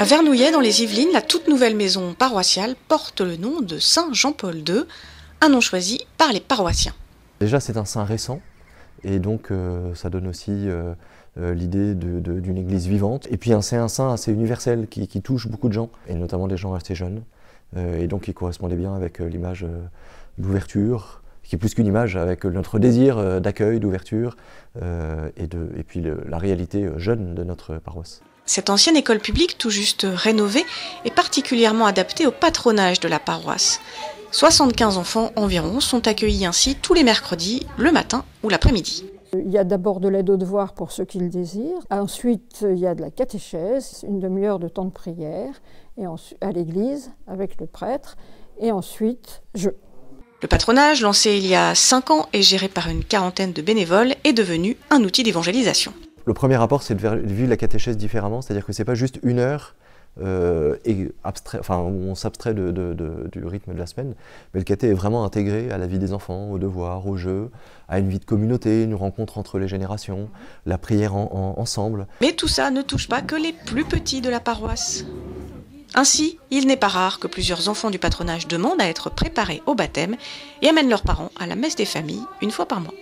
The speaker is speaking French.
À Vernouillet, dans les Yvelines, la toute nouvelle maison paroissiale porte le nom de Saint Jean-Paul II, un nom choisi par les paroissiens. Déjà, c'est un saint récent, et donc euh, ça donne aussi euh, euh, l'idée d'une église vivante. Et puis c'est un saint assez universel qui, touche beaucoup de gens, et notamment des gens assez jeunes, et donc qui correspondait bien avec l'image d'ouverture, qui est plus qu'une image, avec notre désir d'accueil, d'ouverture, et, puis la réalité jeune de notre paroisse. Cette ancienne école publique, tout juste rénovée, est particulièrement adaptée au patronage de la paroisse. 75 enfants environ sont accueillis ainsi tous les mercredis, le matin ou l'après-midi. Il y a d'abord de l'aide aux devoirs pour ceux qui le désirent. Ensuite, il y a de la catéchèse, une demi-heure de temps de prière, et à l'église avec le prêtre. Et ensuite, je. Le patronage, lancé il y a 5 ans et géré par une quarantaine de bénévoles, est devenu un outil d'évangélisation. Le premier rapport, c'est de vivre la catéchèse différemment, c'est-à-dire que ce n'est pas juste une heure euh, et abstrait, enfin, on s'abstrait du rythme de la semaine, mais le caté est vraiment intégré à la vie des enfants, aux devoirs, aux jeux, à une vie de communauté, une rencontre entre les générations, la prière ensemble. Mais tout ça ne touche pas que les plus petits de la paroisse. Ainsi, il n'est pas rare que plusieurs enfants du patronage demandent à être préparés au baptême et amènent leurs parents à la messe des familles une fois par mois.